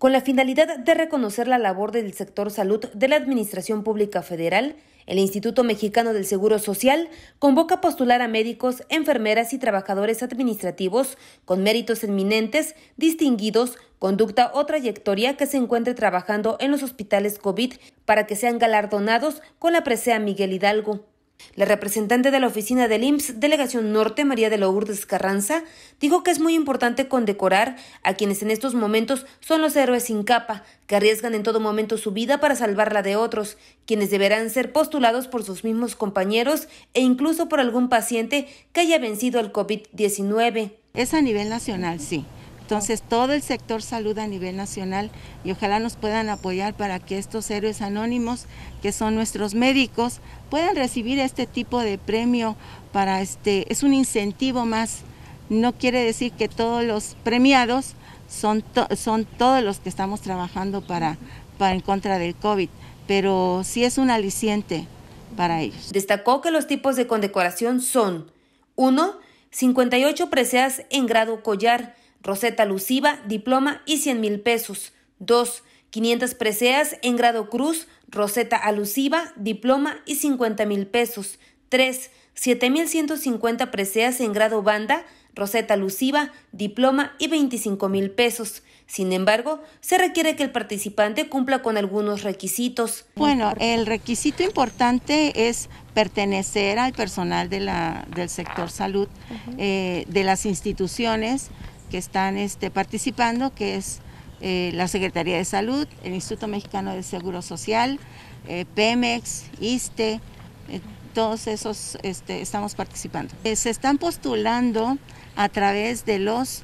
con la finalidad de reconocer la labor del sector salud de la Administración Pública Federal, el Instituto Mexicano del Seguro Social convoca a postular a médicos, enfermeras y trabajadores administrativos con méritos eminentes, distinguidos, conducta o trayectoria que se encuentre trabajando en los hospitales COVID para que sean galardonados con la presea Miguel Hidalgo. La representante de la oficina del IMSS, Delegación Norte, María de Lourdes Carranza, dijo que es muy importante condecorar a quienes en estos momentos son los héroes sin capa, que arriesgan en todo momento su vida para salvarla de otros, quienes deberán ser postulados por sus mismos compañeros e incluso por algún paciente que haya vencido el COVID-19. Es a nivel nacional, sí. Entonces todo el sector salud a nivel nacional y ojalá nos puedan apoyar para que estos héroes anónimos, que son nuestros médicos, puedan recibir este tipo de premio para este, es un incentivo más. No quiere decir que todos los premiados son, son todos los que estamos trabajando para, para en contra del COVID, pero sí es un aliciente para ellos. Destacó que los tipos de condecoración son 1. 58 preseas en grado collar, roseta alusiva, diploma y 100 mil pesos. 2. 500 preseas en grado cruz, roseta alusiva, diploma y 50 mil pesos. 3. 7.150 preseas en grado banda, roseta alusiva, diploma y 25 mil pesos. Sin embargo, se requiere que el participante cumpla con algunos requisitos. Bueno, el requisito importante es pertenecer al personal del sector salud, eh, de las instituciones, que están este, participando, que es eh, la Secretaría de Salud, el Instituto Mexicano de Seguro Social, eh, Pemex, ISTE, eh, todos esos este, estamos participando. se están postulando a través de los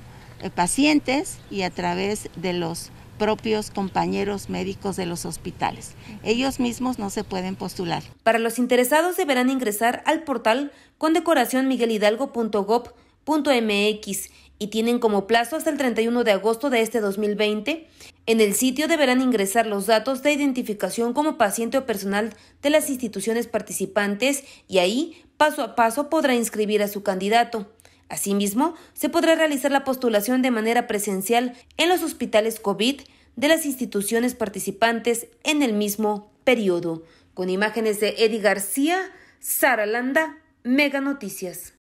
pacientes y a través de los propios compañeros médicos de los hospitales. Ellos mismos no se pueden postular. Para los interesados deberán ingresar al portal condecoraciónmiguelhidalgo.gov. .mx y tienen como plazo hasta el 31 de agosto de este 2020. En el sitio deberán ingresar los datos de identificación como paciente o personal de las instituciones participantes y ahí, paso a paso, podrá inscribir a su candidato. Asimismo, se podrá realizar la postulación de manera presencial en los hospitales COVID de las instituciones participantes en el mismo periodo. Con imágenes de Eddie García, Sara Landa, Mega Noticias.